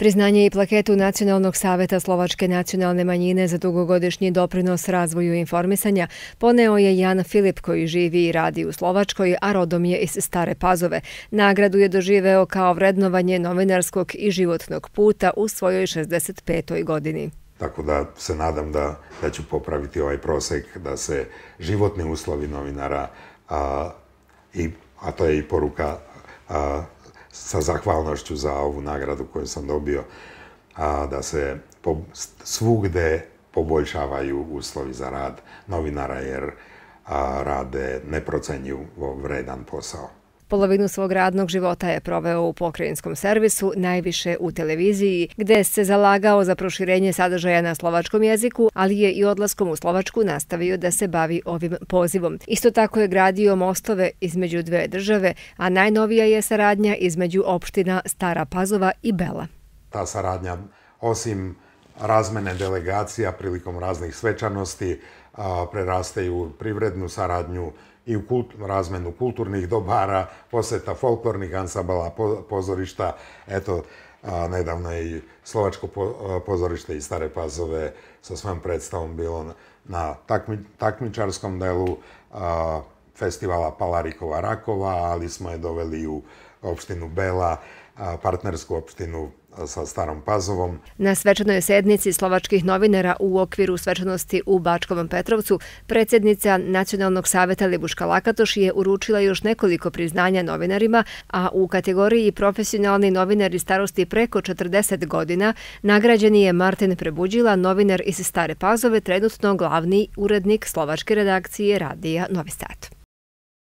Priznanje i plaketu Nacionalnog saveta Slovačke nacionalne manjine za dugogodišnji doprinos razvoju informisanja poneo je Jan Filip koji živi i radi u Slovačkoj, a rodom je iz Stare Pazove. Nagradu je doživeo kao vrednovanje novinarskog i životnog puta u svojoj 65. godini. Tako da se nadam da ću popraviti ovaj prosek da se životni uslovi novinara, a to je i poruka, sa zahvalnošću za ovu nagradu koju sam dobio, a, da se po, svugde poboljšavaju uslovi za rad novinara, jer a, rade neprocenjivo vredan posao. Polovinu svog radnog života je proveo u pokrajinskom servisu, najviše u televiziji, gde se zalagao za proširenje sadržaja na slovačkom jeziku, ali je i odlaskom u Slovačku nastavio da se bavi ovim pozivom. Isto tako je gradio mostove između dve države, a najnovija je saradnja između opština Stara Pazova i Bela. Ta saradnja, osim Slovačka, razmene delegacija prilikom raznih svečanosti prerastaju u privrednu saradnju i u kult, razmenu kulturnih dobara, poseta folklornih ansambala, pozorišta. Eto, nedavno je i Slovačko pozorište i Stare Pazove sa svojom predstavom bilo na takmičarskom delu festivala Palarikova Rakova, ali smo je doveli u opštinu Bela, partnersku opštinu sa Starom Pazovom. Na svečanoj sednici slovačkih novinara u okviru svečanosti u Bačkovom Petrovcu, predsjednica Nacionalnog savjeta Libuška Lakatoš je uručila još nekoliko priznanja novinarima, a u kategoriji profesionalni novinari starosti preko 40 godina nagrađeni je Martin Prebuđila, novinar iz Stare Pazove, trenutno glavni urednik slovačke redakcije Radija Novi Sad.